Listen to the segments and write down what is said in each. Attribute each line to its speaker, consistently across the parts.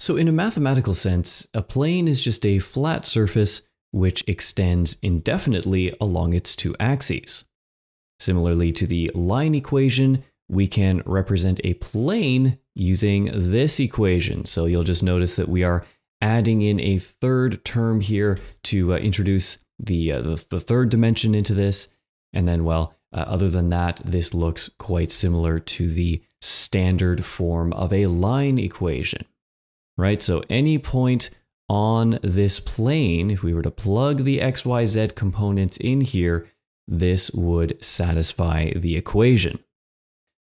Speaker 1: So, in a mathematical sense, a plane is just a flat surface which extends indefinitely along its two axes. Similarly to the line equation, we can represent a plane using this equation. So you'll just notice that we are adding in a third term here to uh, introduce the, uh, the, the, third dimension into this. And then, well, uh, other than that, this looks quite similar to the standard form of a line equation right? So any point on this plane, if we were to plug the xyz components in here, this would satisfy the equation.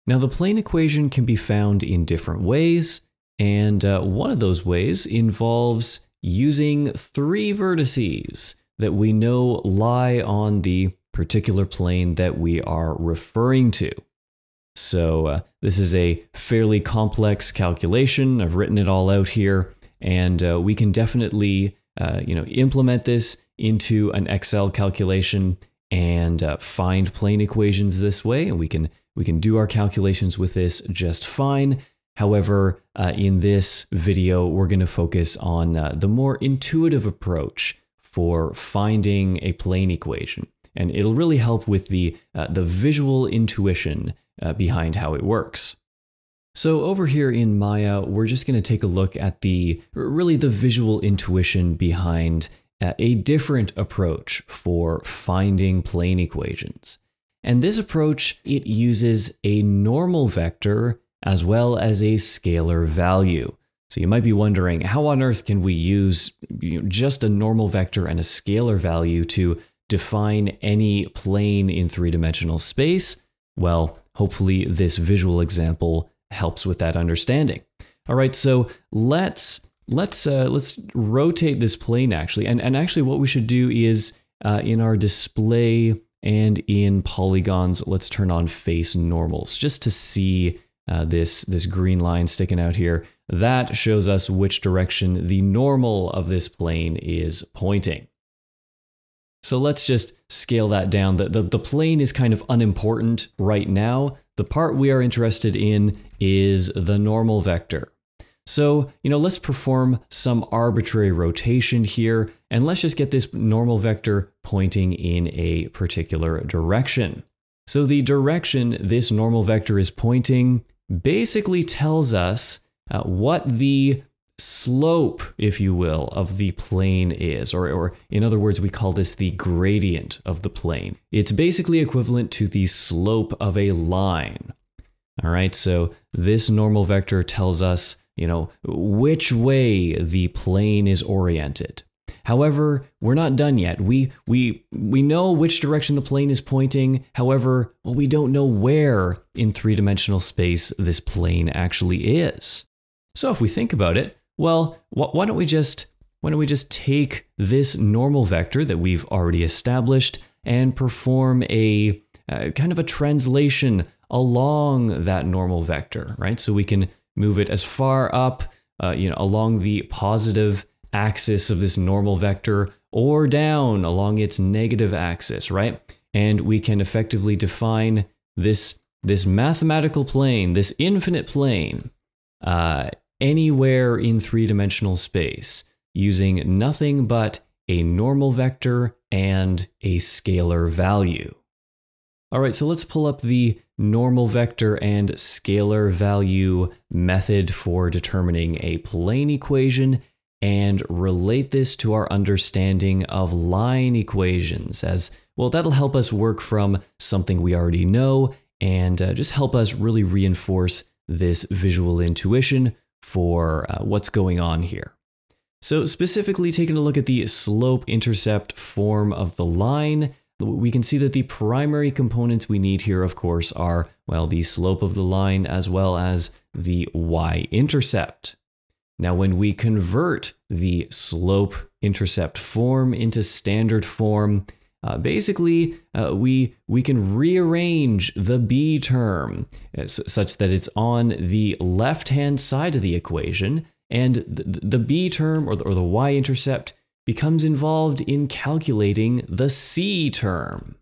Speaker 1: Now the plane equation can be found in different ways, and uh, one of those ways involves using three vertices that we know lie on the particular plane that we are referring to. So uh, this is a fairly complex calculation. I've written it all out here, and uh, we can definitely uh, you know implement this into an Excel calculation and uh, find plane equations this way, and we can we can do our calculations with this just fine. However, uh, in this video, we're going to focus on uh, the more intuitive approach for finding a plane equation, and it'll really help with the the visual intuition uh, behind how it works. So over here in Maya, we're just going to take a look at the really the visual intuition behind uh, a different approach for finding plane equations. And this approach, it uses a normal vector as well as a scalar value. So you might be wondering, how on earth can we use just a normal vector and a scalar value to define any plane in three-dimensional space? Well, Hopefully, this visual example helps with that understanding. All right, so let's let's uh, let's rotate this plane actually, and and actually, what we should do is uh, in our display and in polygons, let's turn on face normals just to see uh, this this green line sticking out here. That shows us which direction the normal of this plane is pointing. So let's just scale that down. The, the, the, plane is kind of unimportant right now. The part we are interested in is the normal vector. So, you know, let's perform some arbitrary rotation here, and let's just get this normal vector pointing in a particular direction. So the direction this normal vector is pointing basically tells us uh, what the slope, if you will, of the plane is, or, or in other words, we call this the gradient of the plane. It's basically equivalent to the slope of a line. All right, so this normal vector tells us, you know, which way the plane is oriented. However, we're not done yet. We we we know which direction the plane is pointing. However, well, we don't know where in three-dimensional space this plane actually is. So if we think about it, well, wh why don't we just why don't we just take this normal vector that we've already established and perform a uh, kind of a translation along that normal vector, right? So we can move it as far up, uh, you know, along the positive axis of this normal vector or down along its negative axis, right? And we can effectively define this this mathematical plane, this infinite plane, uh, anywhere in three-dimensional space using nothing but a normal vector and a scalar value. All right, so let's pull up the normal vector and scalar value method for determining a plane equation and relate this to our understanding of line equations as well that'll help us work from something we already know and uh, just help us really reinforce this visual intuition for uh, what's going on here. So specifically taking a look at the slope intercept form of the line, we can see that the primary components we need here, of course, are, well, the slope of the line as well as the y-intercept. Now, when we convert the slope intercept form into standard form, uh, basically, uh, we we can rearrange the b term uh, such that it's on the left-hand side of the equation, and the, the b term or the, or the y-intercept becomes involved in calculating the c term.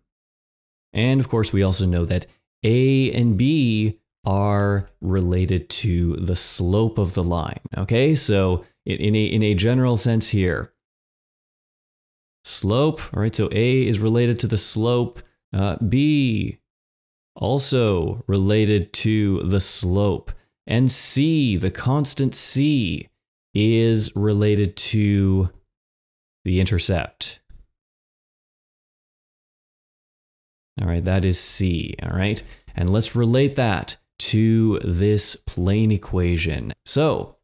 Speaker 1: And of course, we also know that a and b are related to the slope of the line. Okay, so in a in a general sense here slope. All right, so A is related to the slope. Uh, B also related to the slope. And C, the constant C, is related to the intercept. All right, that is C, all right? And let's relate that to this plane equation. So,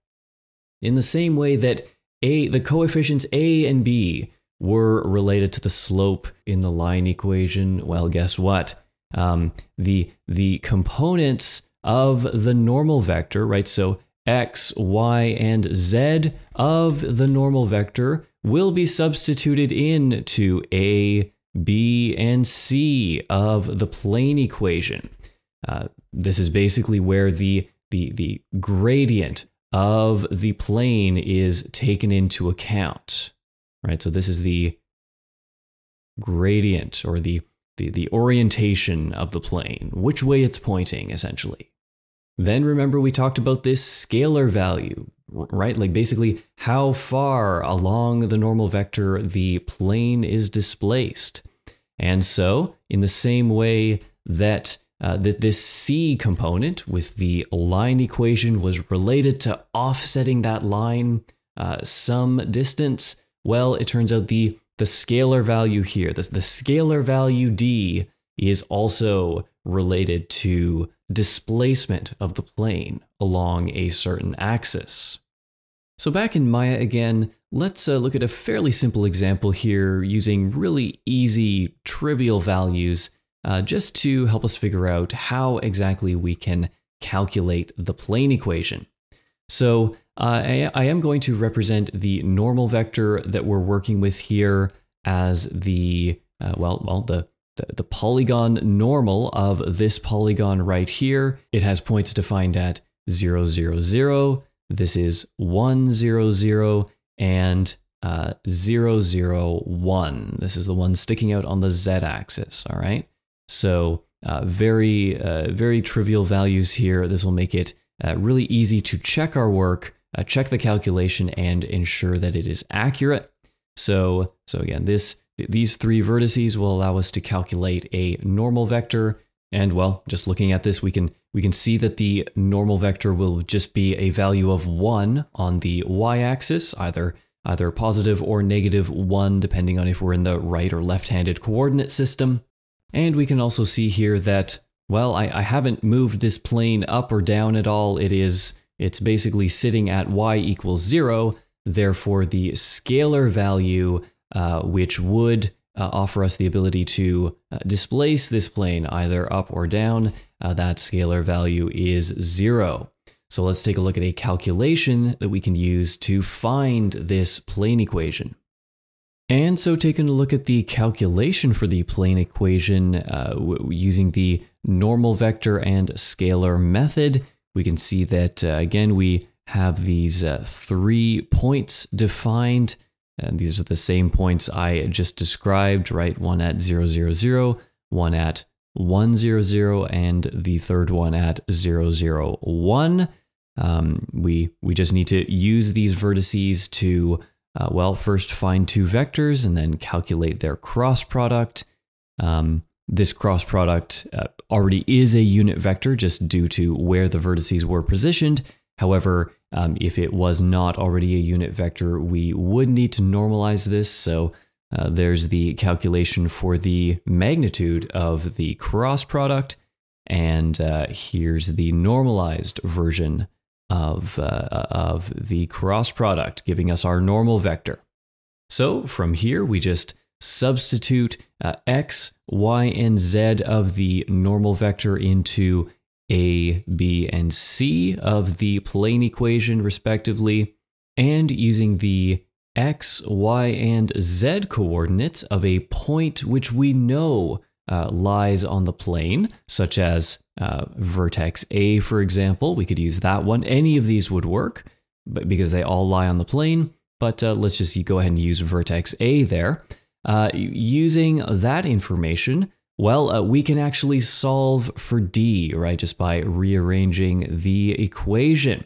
Speaker 1: in the same way that a, the coefficients a and b were related to the slope in the line equation. Well, guess what? Um, the the components of the normal vector, right? So x, y, and z of the normal vector will be substituted in to a, b, and c of the plane equation. Uh, this is basically where the, the, the gradient of the plane is taken into account right? So this is the gradient or the, the, the orientation of the plane, which way it's pointing, essentially. Then remember we talked about this scalar value, right? Like basically how far along the normal vector the plane is displaced. And so in the same way that uh, that this C component with the line equation was related to offsetting that line uh, some distance, well, it turns out the, the scalar value here, the, the scalar value d, is also related to displacement of the plane along a certain axis. So back in Maya again, let's uh, look at a fairly simple example here using really easy trivial values uh, just to help us figure out how exactly we can calculate the plane equation. So uh, I, I am going to represent the normal vector that we're working with here as the, uh, well, well, the the, polygon normal of this polygon right here. It has points defined at 0, 0, 0. This is 1, 0, 0, and uh, 0, 0, 1. This is the one sticking out on the z-axis, all right? So uh, very, uh, very trivial values here. This will make it uh, really easy to check our work uh, check the calculation and ensure that it is accurate. So, so again, this these three vertices will allow us to calculate a normal vector. And well, just looking at this, we can we can see that the normal vector will just be a value of one on the y-axis, either either positive or negative one, depending on if we're in the right or left-handed coordinate system. And we can also see here that, well, I, I haven't moved this plane up or down at all. It is it's basically sitting at y equals 0, therefore the scalar value, uh, which would uh, offer us the ability to uh, displace this plane either up or down, uh, that scalar value is 0. So let's take a look at a calculation that we can use to find this plane equation. And so taking a look at the calculation for the plane equation uh, using the normal vector and scalar method, we can see that uh, again, we have these uh, three points defined. And these are the same points I just described, right? One at 000, one at 100, and the third one at 001. Um, we, we just need to use these vertices to, uh, well, first find two vectors and then calculate their cross product. Um, this cross product uh, already is a unit vector just due to where the vertices were positioned. However, um, if it was not already a unit vector, we would need to normalize this. So uh, there's the calculation for the magnitude of the cross product. And uh, here's the normalized version of, uh, of the cross product, giving us our normal vector. So from here, we just substitute uh, x, y, and z of the normal vector into a, b, and c of the plane equation, respectively, and using the x, y, and z coordinates of a point which we know uh, lies on the plane, such as uh, vertex A, for example. We could use that one. Any of these would work but because they all lie on the plane, but uh, let's just go ahead and use vertex A there uh, using that information, well, uh, we can actually solve for D, right, just by rearranging the equation.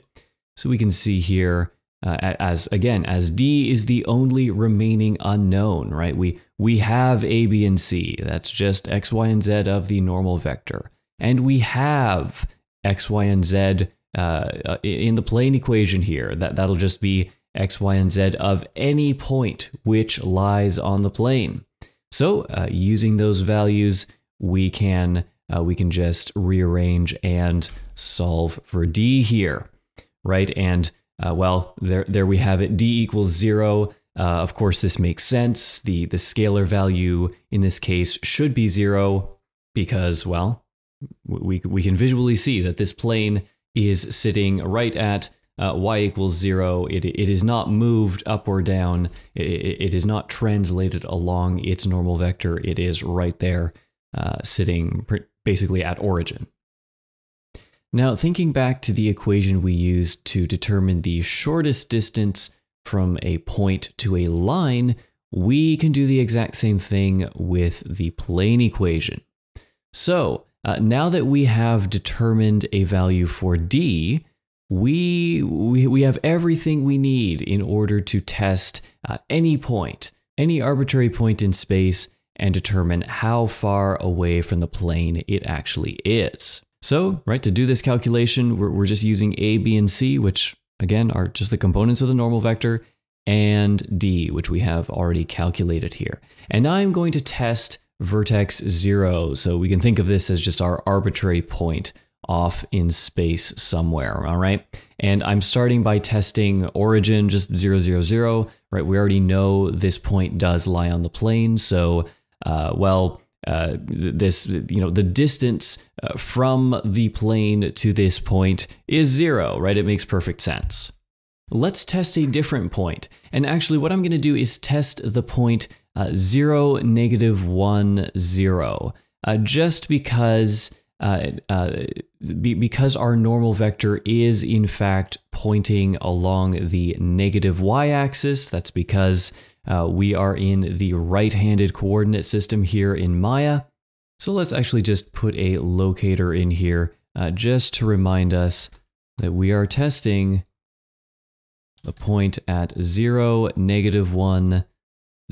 Speaker 1: So we can see here, uh, as again, as D is the only remaining unknown, right? We, we have A, B, and C. That's just X, Y, and Z of the normal vector. And we have X, Y, and Z uh, uh in the plane equation here. That, that'll just be X, Y, and Z of any point which lies on the plane. So uh, using those values, we can, uh, we can just rearrange and solve for D here, right? And uh, well, there, there we have it, D equals zero. Uh, of course, this makes sense. The, the scalar value in this case should be zero because, well, we, we can visually see that this plane is sitting right at uh, y equals zero. It, it is not moved up or down. It, it is not translated along its normal vector. It is right there uh, sitting basically at origin. Now, thinking back to the equation we used to determine the shortest distance from a point to a line, we can do the exact same thing with the plane equation. So, uh, now that we have determined a value for d, we, we, we have everything we need in order to test uh, any point, any arbitrary point in space, and determine how far away from the plane it actually is. So, right, to do this calculation, we're, we're just using A, B, and C, which again are just the components of the normal vector, and D, which we have already calculated here. And I'm going to test vertex zero. So we can think of this as just our arbitrary point off in space somewhere, all right? And I'm starting by testing origin, just 000, right? We already know this point does lie on the plane, so, uh, well, uh, this, you know, the distance uh, from the plane to this point is zero, right? It makes perfect sense. Let's test a different point. And actually, what I'm going to do is test the point uh, 0, negative 1, 0, uh, just because uh, uh, be, because our normal vector is in fact pointing along the negative y-axis, that's because uh, we are in the right-handed coordinate system here in Maya. So let's actually just put a locator in here uh, just to remind us that we are testing the point at 0, negative 1,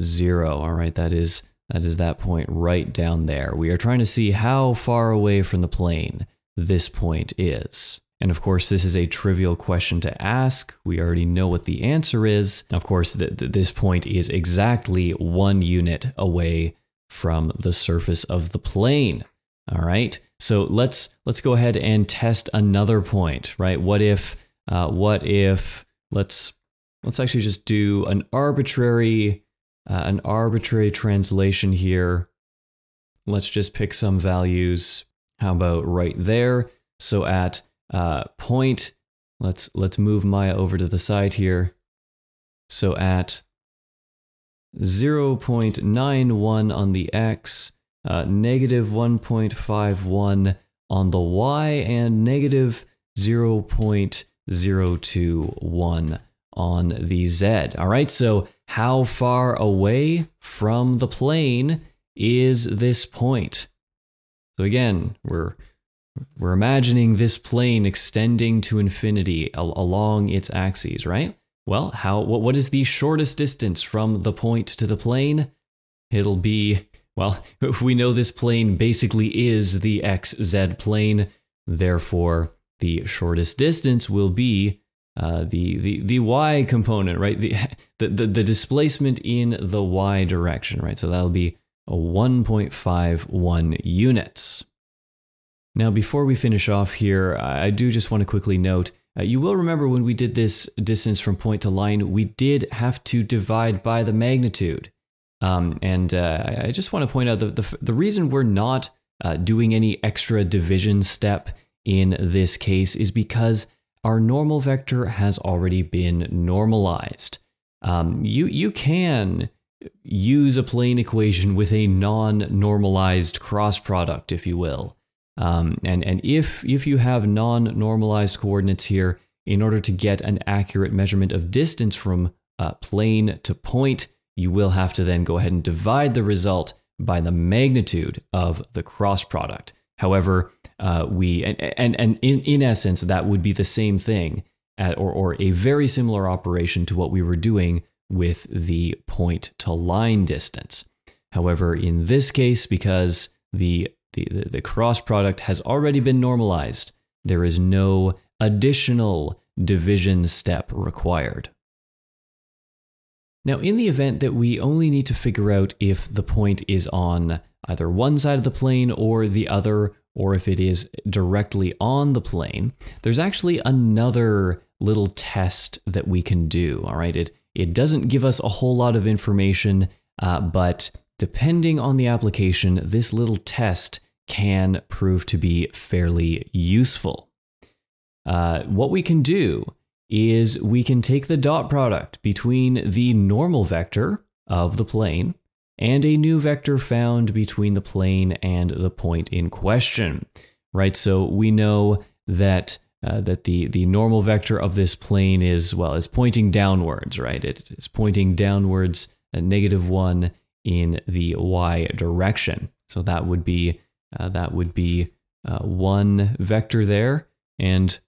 Speaker 1: 0. All right, that is that is that point right down there. We are trying to see how far away from the plane this point is. And of course, this is a trivial question to ask. We already know what the answer is. Of course, th th this point is exactly one unit away from the surface of the plane. All right. So let's let's go ahead and test another point, right? What if uh, what if let's let's actually just do an arbitrary uh, an arbitrary translation here. Let's just pick some values. How about right there? So at uh, point, let's let's move Maya over to the side here. So at 0 0.91 on the x, uh, negative 1.51 on the y, and negative 0.021 on the z. All right, so how far away from the plane is this point? So again, we're we're imagining this plane extending to infinity al along its axes, right? Well, how what, what is the shortest distance from the point to the plane? It'll be well, we know this plane basically is the xz plane, therefore the shortest distance will be uh, the the the y component, right? The, the the displacement in the y direction, right? So that'll be 1.51 units. Now, before we finish off here, I do just want to quickly note. Uh, you will remember when we did this distance from point to line, we did have to divide by the magnitude. Um, and uh, I just want to point out that the, the reason we're not uh, doing any extra division step in this case is because our normal vector has already been normalized. Um, you, you can use a plane equation with a non-normalized cross product, if you will. Um, and and if, if you have non-normalized coordinates here, in order to get an accurate measurement of distance from uh, plane to point, you will have to then go ahead and divide the result by the magnitude of the cross product. However, uh, we and and, and in, in essence that would be the same thing at, uh, or or a very similar operation to what we were doing with the point to line distance. However, in this case, because the the, the, the cross product has already been normalized, there is no additional division step required. Now, in the event that we only need to figure out if the point is on either one side of the plane or the other or if it is directly on the plane, there's actually another little test that we can do. All right, it, it doesn't give us a whole lot of information, uh, but depending on the application, this little test can prove to be fairly useful. Uh, what we can do is we can take the dot product between the normal vector of the plane and a new vector found between the plane and the point in question, right? So we know that uh, that the the normal vector of this plane is well is pointing downwards, right? It is pointing downwards at uh, negative one in the y direction. So that would be uh, that would be uh, one vector there, and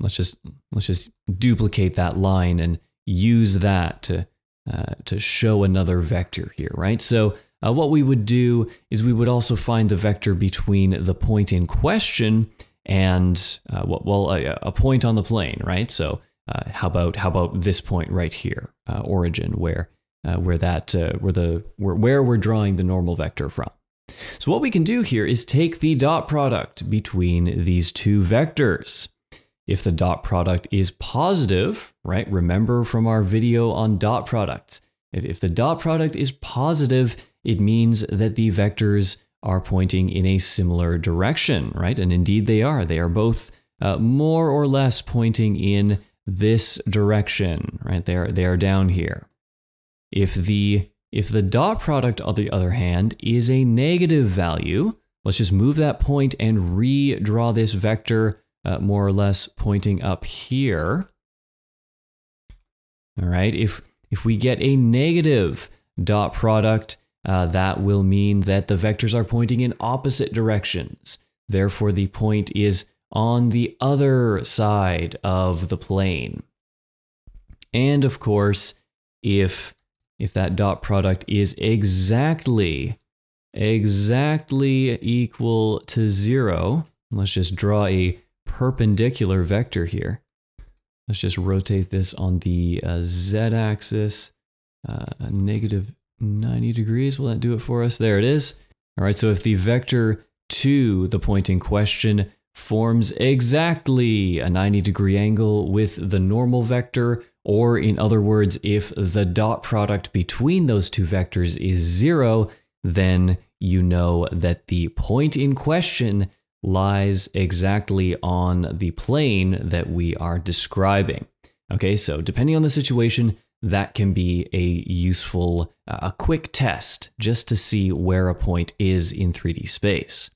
Speaker 1: let's just let's just duplicate that line and use that to uh, to show another vector here, right? So uh, what we would do is we would also find the vector between the point in question and uh, well, a, a, point on the plane, right? So uh, how about how about this point right here, uh, origin, where where that where the where, where we're drawing the normal vector from. So what we can do here is take the dot product between these two vectors. If the dot product is positive, right? Remember from our video on dot products. If, the dot product is positive, it means that the vectors are pointing in a similar direction, right? And indeed they are. They are both uh, more or less pointing in this direction, right? They are, they are down here. If the, if the dot product, on the other hand, is a negative value, let's just move that point and redraw this vector uh, more or less pointing up here. All right, if, if we get a negative dot product, uh, that will mean that the vectors are pointing in opposite directions. Therefore, the point is on the other side of the plane. And of course, if, if that dot product is exactly, exactly equal to zero, let's just draw a perpendicular vector here. Let's just rotate this on the uh, z-axis, uh, negative 90 degrees. Will that do it for us? There it is. All right, so if the vector to the point in question forms exactly a 90 degree angle with the normal vector, or in other words, if the dot product between those two vectors is zero, then you know that the point in question lies exactly on the plane that we are describing. Okay, so depending on the situation, that can be a useful, uh, a quick test just to see where a point is in 3D space.